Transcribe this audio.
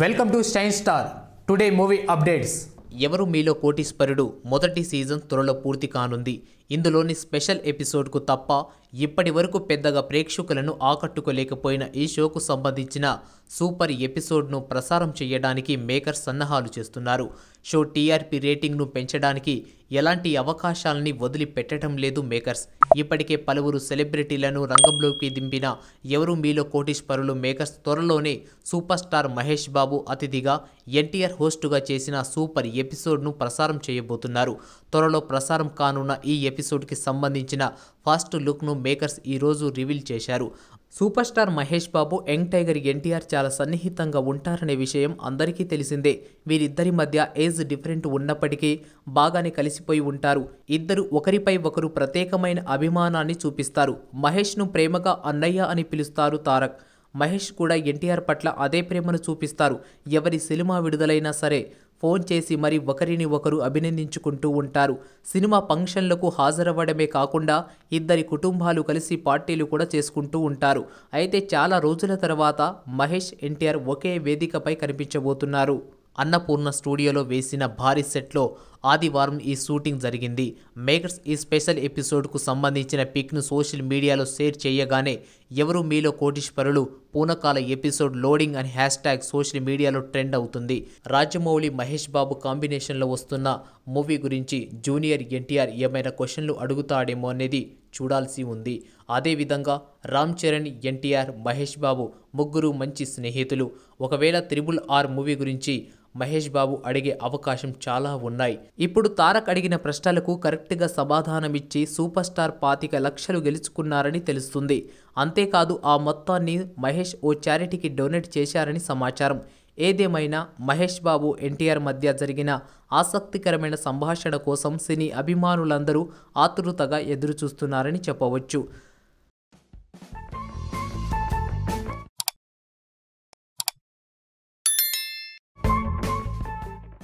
welcome to stine star today movie updates ఎవరు మీలో కోటీశ్వరుడు మొదటి సీజన్ త్వరలో పూర్తి కానుంది ఇందులోని స్పెషల్ ఎపిసోడ్కు తప్ప ఇప్పటి వరకు పెద్దగా ప్రేక్షకులను ఆకట్టుకోలేకపోయిన ఈ షోకు సంబంధించిన సూపర్ ఎపిసోడ్ను ప్రసారం చేయడానికి మేకర్స్ సన్నాహాలు చేస్తున్నారు షో టీఆర్పీ రేటింగ్ను పెంచడానికి ఎలాంటి అవకాశాలని వదిలిపెట్టడం లేదు మేకర్స్ ఇప్పటికే పలువురు సెలబ్రిటీలను రంగంలోకి దింపిన ఎవరు మీలో కోటీశ్వరులు మేకర్స్ త్వరలోనే సూపర్ స్టార్ మహేష్ బాబు అతిథిగా ఎన్టీఆర్ హోస్టుగా చేసిన సూపర్ ఎపిసోడ్ను ప్రసారం చేయబోతున్నారు త్వరలో ప్రసారం కానున్న ఈ ఎపిసోడ్కి సంబంధించిన ఫస్ట్ లుక్ను మేకర్స్ ఈరోజు రివీల్ చేశారు super star Mahesh Babu young tiger NTR చాలా సన్నిహితంగా ఉంటారనే విషయం అందరికీ తెలిసిందే వీరిద్దరి మధ్య ఏజ్ డిఫరెంట్ ఉన్నప్పటికీ బాగానే కలిసిపోయి ఉంటారు ఇద్దరు ఒకరిపై ఒకరు ప్రత్యేకమైన అభిమానాన్ని చూపిస్తారు మహేష్ను ప్రేమగా అన్నయ్య అని పిలుస్తారు తారక్ మహేష్ కూడా ఎన్టీఆర్ పట్ల అదే ప్రేమను చూపిస్తారు ఎవరి సినిమా విడుదలైనా సరే ఫోన్ చేసి మరి ఒకరిని ఒకరు అభినందించుకుంటూ ఉంటారు సినిమా ఫంక్షన్లకు హాజరవ్వడమే కాకుండా ఇద్దరి కుటుంబాలు కలిసి పార్టీలు కూడా చేసుకుంటూ ఉంటారు అయితే చాలా రోజుల తర్వాత మహేష్ ఎన్టీఆర్ ఒకే వేదికపై కనిపించబోతున్నారు అన్నపూర్ణ స్టూడియోలో వేసిన భారీ సెట్లో ఆదివారం ఈ షూటింగ్ జరిగింది మేకర్స్ ఈ స్పెషల్ ఎపిసోడ్కు సంబంధించిన పిక్ను సోషల్ మీడియాలో షేర్ చేయగానే ఎవరు మీలో కోటీశ్వరులు పూనకాల ఎపిసోడ్ లోడింగ్ అని హ్యాష్ ట్యాగ్ సోషల్ మీడియాలో ట్రెండ్ అవుతుంది రాజమౌళి మహేష్ బాబు కాంబినేషన్లో వస్తున్న మూవీ గురించి జూనియర్ ఎన్టీఆర్ ఏమైనా క్వశ్చన్లు అడుగుతాడేమో అనేది చూడాల్సి ఉంది అదేవిధంగా రామ్ చరణ్ ఎన్టీఆర్ మహేష్ బాబు ముగ్గురు మంచి స్నేహితులు ఒకవేళ త్రిబుల్ ఆర్ మూవీ గురించి మహేష్ బాబు అడిగే అవకాశం చాలా ఉన్నాయి ఇప్పుడు తారక్ అడిగిన ప్రశ్నలకు కరెక్ట్గా సమాధానమిచ్చి సూపర్ స్టార్ పాతిక లక్షలు గెలుచుకున్నారని తెలుస్తుంది అంతేకాదు ఆ మొత్తాన్ని మహేష్ ఓ చారిటీకి డొనేట్ చేశారని సమాచారం ఏదేమైనా మహేష్ బాబు ఎన్టీఆర్ మధ్య జరిగిన ఆసక్తికరమైన సంభాషణ కోసం సినీ అభిమానులందరూ ఆతృతగా ఎదురుచూస్తున్నారని చెప్పవచ్చు